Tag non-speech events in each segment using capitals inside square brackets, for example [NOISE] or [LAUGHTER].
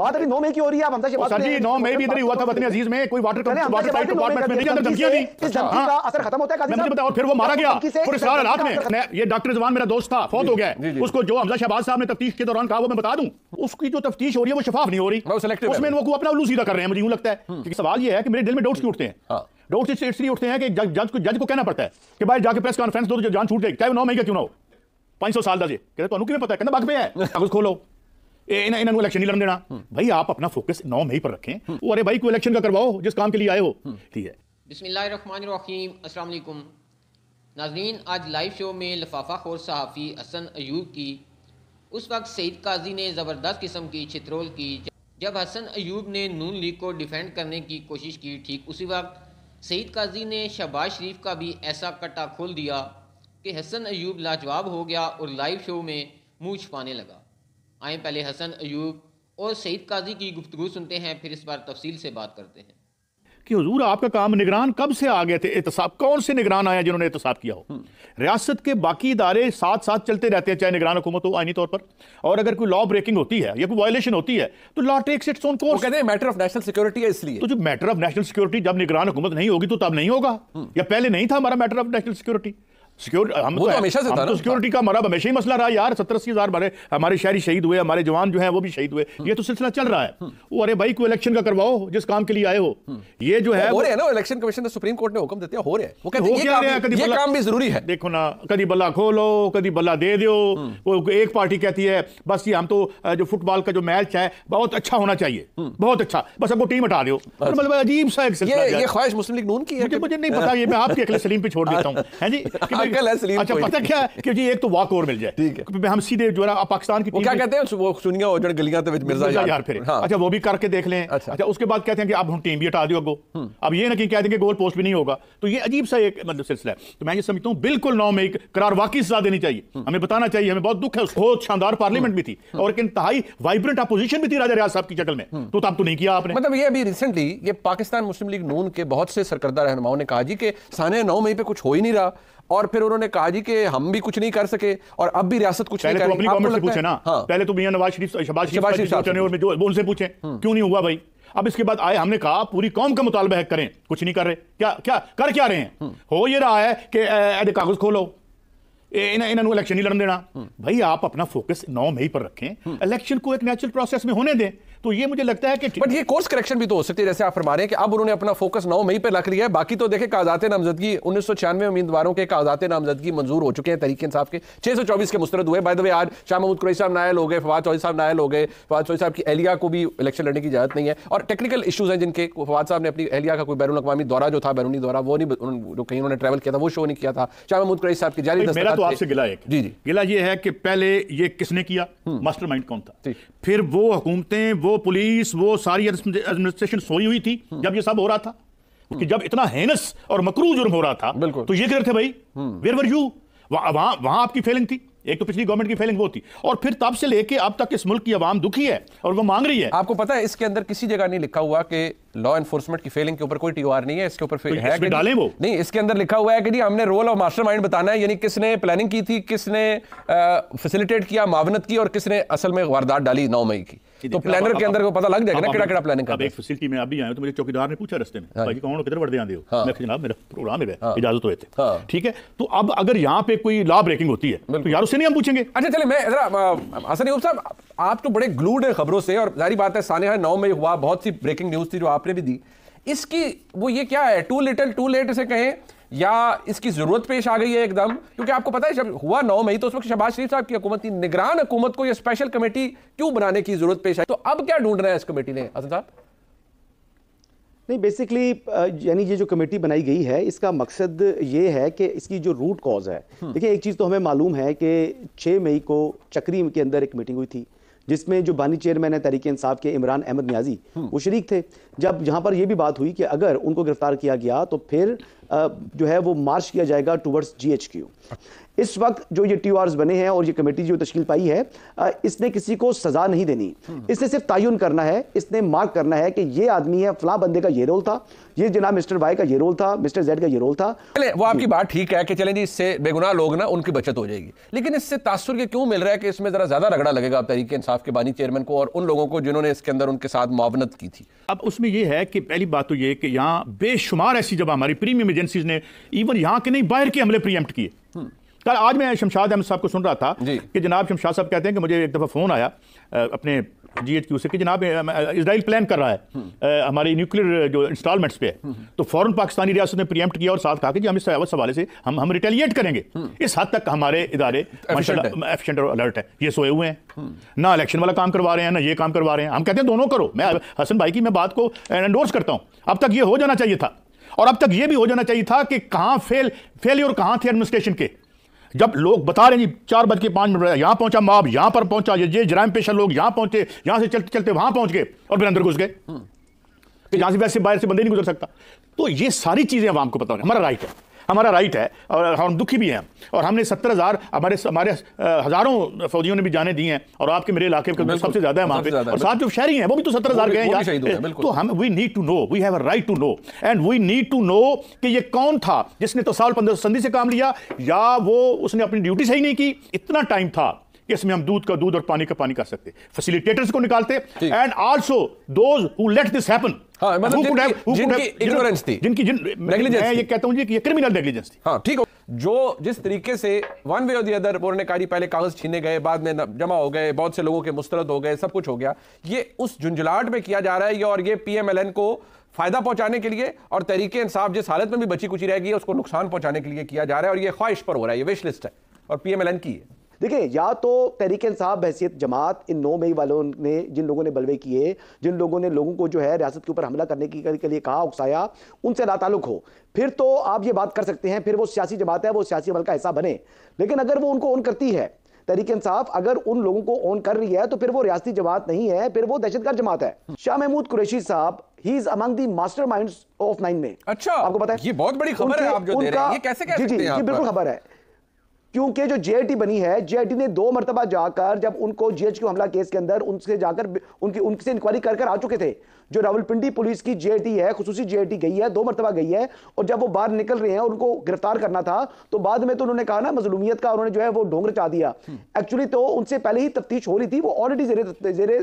बात अभी नौ मई की हो रही है आप हमसे बात सर जी नौ मई भी इधर ही हुआ था वतन अजीज में कोई वाटर वाटर फाइट डिपार्टमेंट में नहीं अंदर धमकियां दी इस धमकी हाँ। का असर खत्म होता है काजी साहब बताओ फिर वो मारा गया पूरे सार रात में ये डॉक्टर जवान मेरा दोस्त था फौत हो गया उसको जो हमजा शहबाज साहब ने तफ्तीश के दौरान कहा वो मैं बता दूं उसकी जो तफ्तीश हो रही है वो शफाफ नहीं हो रही उसमें वो अपना उल्लू सीधा कर रहे हैं मुझे यूं लगता है हम्म। क्योंकि सवाल ये है कि मेरे दिल में डाउट्स क्यों उठते हैं डाउट्स हाँ। इससे इसलिए उठते हैं कि जज को जज को कहना पड़ता है कि भाई जाके प्रेस कॉन्फ्रेंस दो तो जान छूट जाएगी चाहे नौ मई का क्यों ना हो पांच सौ साल दर्जे कहते तो किमें पता है कहना बाग पे है [LAUGHS] कागज खोलो इन्होंने इलेक्शन नहीं लड़ने देना भाई आप अपना फोकस नौ मई पर रखें वो अरे भाई को इलेक्शन का करवाओ जिस काम के लिए आए हो ठीक है बिस्मिल्लाहिर्रहमानिर्रहीम अस्सलाम वालेकुम नाजरीन आज लाइव शो में लफाफा खोर सहाफ़ी हसन अयूब की उस वक्त सईद काजी ने ज़बरदस्त किस्म की छित्रोल की जब हसन अयूब ने नून लीग को डिफेंड करने की कोशिश की ठीक उसी वक्त सईद काजी ने शहबाज शरीफ का भी ऐसा कट्टा खोल दिया कि हसन अयूब लाजवाब हो गया और लाइव शो में मुँह छुपाने लगा आए पहले हसन अयूब और सईद काजी की गुफ्तु सुनते हैं फिर इस बार तफसील से बात करते हैं कि हजूर आपका काम निगरान कब से आ गए थे एहतसाब कौन से निगरान आया जिन्होंने एहतसाब किया हो हम्म। रियासत के बाकी इदारे साथ साथ चलते रहते हैं चाहे निगरान हुकूमत हो आइनी तौर पर और अगर कोई लॉ ब्रेकिंग होती है या कोई वायलेशन होती है तो law takes its own course कहते हैं मैटर ऑफ नेशनल सिक्योरिटी है इसलिए तो जो मैटर ऑफ नेशनल सिक्योरिटी जब निगरान हुकूमत नहीं होगी तो तब नहीं होगा हम्म। या पहले नहीं था हमारा मैटर ऑफ नेशनल सिक्योरिटी तो तो सिक्योरिटी तो का मरब हमेशा ही मसला रहा यार सत्तर अस्सी हज़ार हमारे हमारे शहरी शहीद हुए हमारे जवान जो हैं वो भी शहीद हुए हम्म। ये तो सिलसिला चल रहा है वो अरे भाई को इलेक्शन का करवाओ जिस काम के लिए आए हो हम्म। ये जो है ना इलेक्शन कमीशन ने सुप्रीम कोर्ट ने हुक्म देते हो रहे हैं काम भी जरूरी है देखो ना कभी बल्ला खोलो कभी बल्ला दे दो हम्म। वो एक पार्टी कहती है बस ये हम तो जो फुटबॉल का जो मैच है बहुत अच्छा होना चाहिए बहुत अच्छा बस हमको टीम हटा दो अच्छा। मतलब अजीब सा एक ये ख्वाहिश मुस्लिम लीग नून की है मुझे नहीं पता ये मैं आपके अखिल सलीम पे छोड़ देता हूँ [LAUGHS] हैं जी है सलीम अच्छा पता क्या कि जी एक तो वॉक ओवर मिल जाए ठीक है हम सीधे जो है पाकिस्तान की क्या कहते हैं वो सुनिया गलियां तो मिर्जा यार फिर हाँ। अच्छा वो भी करके देख लें अच्छा।, अच्छा उसके बाद कहते हैं कि अब हम टीम भी हटा हम्म। अब ये ना कि कह देंगे गोल पोस्ट भी नहीं होगा तो ये अजीब सा एक मतलब सिलसिला है तो मैं ये समझता हूँ बिल्कुल नौ में एक करार वाकई सजा देनी चाहिए हम्म। हमें बताना चाहिए हमें बहुत दुख है बहुत शानदार पार्लियामेंट हम्म। भी थी और एक इंतहाई वाइब्रेंट अपोजिशन भी थी राजा रियाज साहब की शक्ल में तो तब तो नहीं किया आपने मतलब ये अभी रिसेंटली ये पाकिस्तान मुस्लिम लीग नून के बहुत से सरकर्दा रहनुमाओं ने कहा जी कि नौ मई पे कुछ हो ही नहीं रहा और फिर उन्होंने कहा जी कि हम भी कुछ नहीं कर सके और अब भी रियासत कुछ तो तो पूछे ना हाँ। पहले तो मियाँ नवाज शरीफ शबाज शरीफ उनसे पूछे हम्म। क्यों नहीं हुआ भाई अब इसके बाद आए हमने कहा पूरी कौम का मुतालबा है करें कुछ नहीं कर रहे क्या क्या कर क्या रहे हैं हम्म। हो ये रहा है कि कागज खोलो इन्होंने इलेक्शन नहीं लड़न देना हम्म। भाई आप अपना फोकस नौ मई पर रखें इलेक्शन को एक नेचुरल प्रोसेस में होने दें तो ये मुझे लगता है कि बट ये कोर्स करेक्शन भी तो हो सकती है जैसे आप फरमा रहे हैं कि अब उन्होंने अपना फोकस नौ मई पर रख लिया है बाकी तो देखे कागजात नामजदगी उन्नीस सौ छियानवे उम्मीदवारों के कागजात नामजदगी मंजूर हो चुके हैं तरीके इंसाफ के छह सौ चौबीस के मुस्तरद हुए बाय द वे आज शाह महमूद कुरैश साहब नायल हो गए फवाद चौधरी साहब नायल हो गए फवाद चौधरी साहब की एहलिया को भी इलेक्शन लड़ने की इजाजत नहीं है और टेक्निकल इशूज हैं जिनके फवाद साहब ने अपनी एहलिया का कोई बैरून अवी दौरा जो था बैरूनी दौरा वो नहीं जो कहीं उन्होंने ट्रैवल किया था वो शो नहीं किया था शाह महमूद कुरैश साहब की जारी मेरा तो आपसे गिला एक जी जी गिला ये है कि पहले ये किसने किया मास्टर हम्म। कौन था फिर वो हुकूमतें वो वो पुलिस वो सारी एडमिनिस्ट्रेशन सोई हुई थी हम्म। जब ये सब हो रहा था कि जब इतना हेनस और मकरू जुर्म हो रहा था तो ये कर थे भाई वेर वर यू वहां वहां आपकी फेलिंग थी एक तो पिछली गवर्नमेंट की फेलिंग वो थी और फिर तब से लेके अब तक इस मुल्क की आवाम दुखी है और वो मांग रही है आपको पता है इसके अंदर किसी जगह नहीं लिखा हुआ कि लॉ एनफोर्समेंट की फेलिंग के ऊपर कोई टीओआर नहीं है इसके ऊपर फेल है कि डालें वो नहीं इसके अंदर लिखा हुआ है कि जी हमने रोल ऑफ मास्टरमाइंड बताना है यानी किसने प्लानिंग की थी किसने फैसिलिटेट किया मावनत की और किसने असल में वारदात डाली नौ मई की तो प्लानर के अंदर को पता लग जाएगा ना किड़ा किड़ा प्लानिंग अब एक फैसिलिटी में अभी भी आए तो मुझे चौकीदार ने पूछा रास्ते में हाँ। भाई कौन किधर बढ़ आंदे हो हाँ। मैं जनाब मेरा प्रोग्राम है हाँ। इजाजत हुए थे ठीक है तो अब अगर यहां पे कोई लॉ ब्रेकिंग होती है तो यार उससे नहीं हम पूछेंगे अच्छा चले मैं जरा हसन यूसुफ साहब आप तो बड़े ग्लूड हैं खबरों से और जारी बात है सानिया नौ में हुआ बहुत सी ब्रेकिंग न्यूज़ थी जो आपने भी दी इसकी वो ये क्या है टू लिटल टू लेट से कहें या इसकी ज़रूरत पेश आ गई है एकदम क्योंकि आपको पता है जब हुआ नौ मई तो उस वक्त शहबाज शरीफ साहब की हुकूमत थी निगरान हुकूमत को ये स्पेशल कमेटी क्यों बनाने की ज़रूरत पेश आई तो अब क्या ढूंढ रहा है इस कमेटी ने हसन साहब नहीं बेसिकली यानी ये जो कमेटी बनाई गई है इसका मकसद ये है कि इसकी जो रूट कॉज है हम्म। देखिए एक चीज़ तो हमें मालूम है कि छः मई को चक्री के अंदर एक मीटिंग हुई थी जिसमें जो बानी चेयरमैन है तरीके इंसाफ के इमरान अहमद न्याजी हम्म। वो शरीक थे जब यहाँ पर यह भी बात हुई कि अगर उनको गिरफ्तार किया गया तो फिर जो है वो मार्च किया जाएगा टूवर्ड्स जी इस वक्त जो ये टी बने हैं और ये कमेटी जो तश्ल पाई है इसने किसी को सजा नहीं देनी हम्म। इसने सिर्फ तयन करना है इसने मार्क करना है कि ये आदमी है फला बंदे का ये रोल था ये जना मिस्टर वाई का ये रोल था मिस्टर जेड का ये रोल था चले वो आपकी बात ठीक है कि चले जी इससे बेगुनाह लोग ना उनकी बचत हो जाएगी लेकिन इससे तासुर के क्यों मिल रहा है कि इसमें जरा ज्यादा रगड़ा लगेगा तरीके इंसाफ के बानी चेयरमैन को और उन लोगों को जिन्होंने इसके अंदर उनके साथ मुआवनत की थी अब उसमें यह है कि पहली बात तो ये कि यहाँ बेशुमार ऐसी जब हमारी प्रीमियम एजेंसीज ने इवन यहाँ के नहीं बाहर के हमले प्रियम्प्ट किए हम्म। कल आज मैं शमशाद अहमद साहब को सुन रहा था कि जनाब शमशाद साहब कहते हैं कि मुझे एक दफ़ा फ़ोन आया अपने जी एच क्यू से कि जनाब इसराइल प्लान कर रहा है हम्म। हमारी न्यूक्लियर जो इंस्टॉलमेंट्स पे है हम्म। तो फ़ौरन पाकिस्तानी रियासत ने प्रियम्प्ट किया और साथ कहा कि जी हम इस हवाले से हम हम रिटेलिएट करेंगे इस हद तक हमारे इदारे एफिशेंट और अलर्ट है ये सोए हुए हैं ना इलेक्शन वाला काम करवा रहे हैं ना ये काम करवा रहे हैं हम कहते हैं दोनों करो मैं हसन भाई की मैं बात को एंडोर्स करता हूँ अब तक ये हो जाना चाहिए था और अब तक यह भी हो जाना चाहिए था कि कहां फेल फेलियर कहां थे एडमिनिस्ट्रेशन के जब लोग बता रहे जी चार बज के पांच मिनट यहां पहुंचा माप यहां पर पहुंचा ये जराम पेशा लोग यहां पहुंचे यहां से चलते चलते वहां पहुंच गए और फिर अंदर घुस गए यहां हम्म। से वैसे बाहर से बंदे नहीं गुजर सकता तो ये सारी चीज़ें आवाम को पता हमारा राइट है हमारा राइट है और हम दुखी भी हैं और हमने सत्तर हज़ार हमारे हमारे हज़ारों फौजियों ने भी जाने दी हैं और आपके मेरे इलाके में सबसे ज़्यादा है वहाँ पे और साथ जो शहरी हैं वो भी तो सत्तर हज़ार गए तो हम we need to know we have a right to know and we need to know कि ये कौन था जिसने तो साल पंद्रह संधि से काम लिया या वो उसने अपनी ड्यूटी सही नहीं की इतना टाइम था इसमें हम दूध का दूध और पानी का पानी कर सकते फैसिलिटेटर्स को निकालते and also those who let this happen हाँ, मतलब जिनकी, थी जिनकी जिन मैं हूँ हाँ, जो जिस तरीके से वन वे और दी अदर पहले कागज छीने गए बाद में जमा हो गए बहुत से लोगों के मुस्तरद हो गए सब कुछ हो गया ये उस झुंझुलाहट में किया जा रहा है और ये पीएमएलएन को फायदा पहुंचाने के लिए और तरीके इंसाफ जिस हालत में भी बची कुची रहेगी उसको नुकसान पहुंचाने के लिए किया जा रहा है और ये ख्वाहिश पर हो रहा है ये विश लिस्ट है और पीएमएलएन की है देखिए या तो तहरीक साहब बहसीत जमात इन नौ मई वालों ने जिन लोगों ने बलवे किए जिन लोगों ने लोगों को जो है रियासत के ऊपर हमला करने की के लिए कहा उकसाया उनसे नाताल्लुक हो फिर तो आप ये बात कर सकते हैं फिर वो सियासी जमात है वो सियासी अमल का हिस्सा बने लेकिन अगर वो उनको ऑन करती है तहरीक इंसाफ अगर उन लोगों को ऑन कर रही है तो फिर वो रियाती जमात नहीं है फिर वो दहशतगर जमात है शाह महमूद कुरैशी साहब he is among the mastermind of nine में अच्छा आपको पता है ये बहुत बड़ी खबर है आप जो दे रहे हैं ये कैसे कह सकते हैं जी बिल्कुल खबर है क्योंकि जो जेआईटी बनी है जेआईटी ने दो मरतबा जाकर जब उनको जीएचक्यू हमला केस के अंदर उनसे जाकर उनकी उनसे इंक्वायरी कर कर आ चुके थे जो रावलपिंडी पुलिस की जेटी है खसूसी जेटी गई है दो मरतबा गई है और जब वो बाहर निकल रहे हैं उनको गिरफ्तार करना था तो बाद में तो उन्होंने कहा ना मजलूमियत का उन्होंने जो है वो ढोंग रचा दिया हम्म। एक्चुअली तो उनसे पहले ही तफ्तीश हो रही थी वो ऑलरेडी जेरे जेरे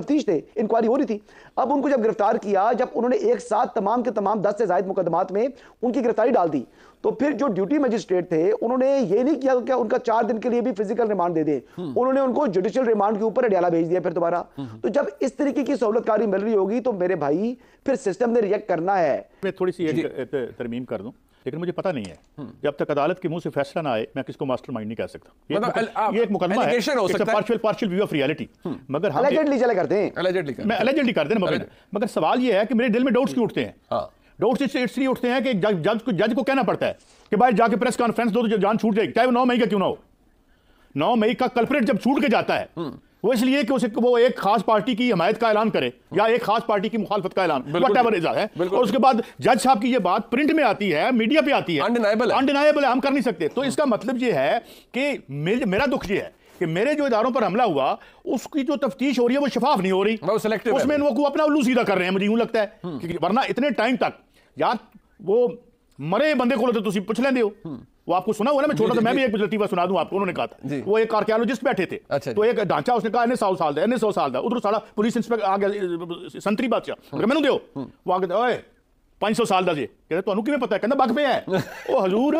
तफ्तीश थे इंक्वायरी हो रही थी अब उनको जब गिरफ्तार किया जब उन्होंने एक साथ तमाम के तमाम दस से जायद मुकदमात में उनकी गिरफ्तारी डाल दी तो फिर जो ड्यूटी मजिस्ट्रेट थे उन्होंने ये नहीं किया क्या उनका चार दिन के लिए भी फिजिकल रिमांड दे दे हम्म। उन्होंने उनको जुडिशियल रिमांड के ऊपर अडियाला भेज दिया फिर दोबारा हम्म। तो जब इस तरीके की सहूलतकारी मिल रही होगी होगी तो मेरे भाई फिर सिस्टम ने रिएक्ट करना है मैं थोड़ी सी तरमीम कर दूं लेकिन मुझे पता नहीं है जब हम्म। तक अदालत के मुंह से फैसला ना आए मैं किसको मास्टरमाइंड नहीं कह सकता ये मतलब एक, मुकद, ये एक मुकदमा है it's partial partial view of reality मगर हम एलिजेडली चले करते हैं एलिजेडली मैं एलिजेडली करते हैं मगर मगर सवाल ये है कि मेरे दिल में डाउट्स क्यों उठते हैं डाउट्स हाँ। इसलिए उठते हैं कि जज को जज को कहना पड़ता है कि भाई जाके प्रेस कॉन्फ्रेंस दो तो जान छूट जाएगी चाहे वो नौ मई का क्यों ना हो नौ मई का कल्परेट जब छूट के जाता है हम्म। वो इसलिए कि उसे वो एक खास पार्टी की हमायत का ऐलान करे या एक खास पार्टी की मुखालफत का ऐलान वट एवर है और उसके बाद जज साहब की ये बात प्रिंट में आती है मीडिया पे आती है अनडिनाइबल अनडिनाइबल है हम कर नहीं सकते तो इसका मतलब ये है कि मेरा दुख ये है कि मेरे जो इदारों पर हमला हुआ उसकी जो तफ्तीश हो रही है वो शफाफ नहीं हो रही उसमें वो अपना उल्लू सीधा कर रहे हैं मुझे यूं लगता है हम्म। वरना इतने टाइम तक यार वो मरे बंदे को तो पूछ लेंगे हो हम्म। वो आपको सुना हुआ ना मैं छोटा था मैं भी एक लतीफा सुना दूं आपको उन्होंने कहा था वो एक आर्कियोलॉजिस्ट बैठे थे अच्छा तो एक ढांचा उसने कहा इन्हें सौ साल था इन्हें सौ साल था उधर सारा पुलिस इंस्पेक्टर आ गया संतरी बादशाह मैंने हम्म। दो वो आगे पांच सौ साल का जी कहते तो कि पता है कहना ਬਗ पे है ਉਹ [LAUGHS] हजूर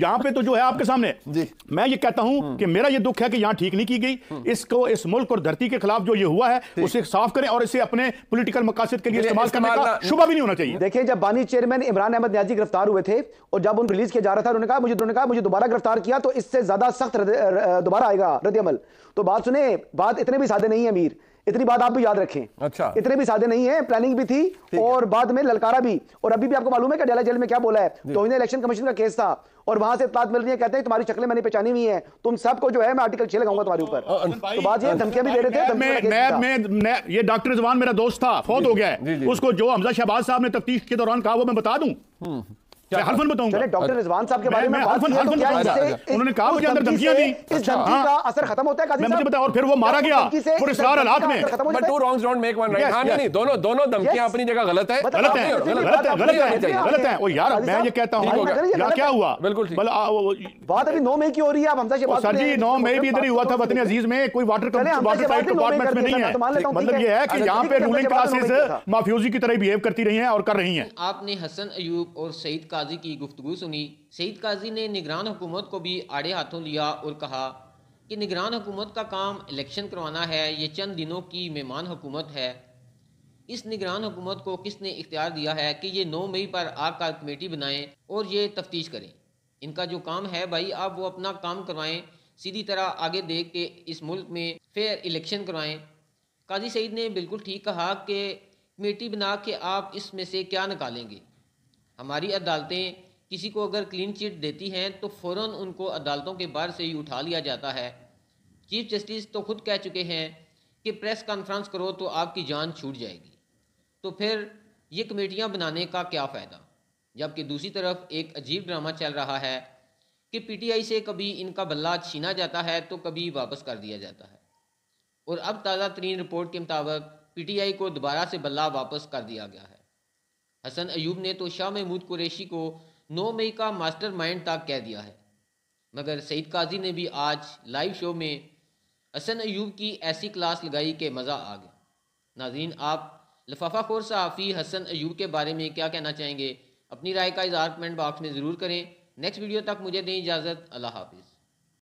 यहाँ पे तो जो है आपके सामने जी। मैं ये कहता हूं हम्म। कि मेरा ये दुख है कि यहाँ ठीक नहीं की गई हम्म। इसको इस मुल्क और धरती के खिलाफ जो ये हुआ है उसे साफ करें और इसे अपने पॉलिटिकल मकासद के लिए इस्तेमाल करने का शुभ भी नहीं होना चाहिए देखिए जब बानी चेयरमैन इमरान अहमद न्याजी गिरफ्तार हुए थे और जब उन रिलीज किया जा रहा था उन्होंने कहा मुझे उन्होंने कहा मुझे दोबारा गिरफ्तार किया तो इससे ज्यादा सख्त दोबारा आएगा रद्द तो बात सुने बात इतने भी सादे नहीं है अमीर इतनी बात आप भी याद रखें अच्छा इतने भी सादे नहीं है प्लानिंग भी थी और बाद में ललकारा भी और अभी भी आपको मालूम है कटियाला जेल में क्या बोला है तो इन्हें इलेक्शन कमीशन का केस था और वहां से इतलात मिल रही है कहते हैं तुम्हारी शक्लें मैंने पहचानी हुई है तुम सबको जो है मैं आर्टिकल छह लगाऊंगा तुम्हारे ऊपर तो बात ये धमकिया भी दे रहे थे ये डॉक्टर जवान मेरा दोस्त था फौत हो गया है उसको जो हमजा शहबाज साहब ने तफ्तीश के दौरान कहा वो मैं बता दूं हम्म। बताऊंगा तो उन्होंने कहा मुझे अंदर धमकियां दी हाँ। असर खत्म होता है और फिर वो मारा गया हालात में टू मेक वन राइट दोनों दोनों धमकियां अपनी जगह गलत है गलत है गलत है गलत है गलत है यार मैं ये कहता हाँ, क्या हुआ बिल्कुल मतलब, बात अभी नौ मई की हो रही है आप हमसे सर जी नौ मई भी इधर ही हुआ था वतन तो अजीज में कोई वाटर वाटर डिपार्टमेंट में नहीं है मतलब ये है कि पे रूलिंग क्लासेस माफियोजी की तरह बिहेव करती रही हैं और कर रही हैं आपने हसन अयूब और सईद का काजी की गुफ्तु सुनी सईद काजी ने निगरान हुकूमत को भी आड़े हाथों लिया और कहा कि निगरान हुकूमत का काम इलेक्शन करवाना है ये चंद दिनों की मेहमान हुकूमत है इस निगरान हुकूमत को किसने इख्तियार दिया है कि ये नौ मई पर आकर कमेटी बनाएं और ये तफ्तीश करें इनका जो काम है भाई आप वो अपना काम करवाएं सीधी तरह आगे देख के इस मुल्क में फेयर इलेक्शन करवाएं काजी सईद ने बिल्कुल ठीक कहा कि कमेटी बना के आप इसमें से क्या निकालेंगे हमारी अदालतें किसी को अगर क्लीन चिट देती हैं तो फ़ौर उनको अदालतों के बाहर से ही उठा लिया जाता है चीफ जस्टिस तो खुद कह चुके हैं कि प्रेस कॉन्फ्रेंस करो तो आपकी जान छूट जाएगी तो फिर ये कमेटियाँ बनाने का क्या फ़ायदा जबकि दूसरी तरफ एक अजीब ड्रामा चल रहा है कि पीटीआई से कभी इनका बल्ला छीना जाता है तो कभी वापस कर दिया जाता है और अब ताज़ा तरीन रिपोर्ट के मुताबिक पीटीआई को दोबारा से बल्ला वापस कर दिया गया है हसन अयूब ने तो शाह महमूद कुरैशी को नौ मई का मास्टर माइंड तक कह दिया है मगर सईद काजी ने भी आज लाइव शो में हसन अयूब की ऐसी क्लास लगाई कि मज़ा आ गया नाजीन आप लफाफा खोर साफ़ी हसन अयूब के बारे में क्या कहना चाहेंगे अपनी राय का इजहार कमेंट बॉक्स में ज़रूर करें नेक्स्ट वीडियो तक मुझे दें इजाज़त अल्लाह हाफिज़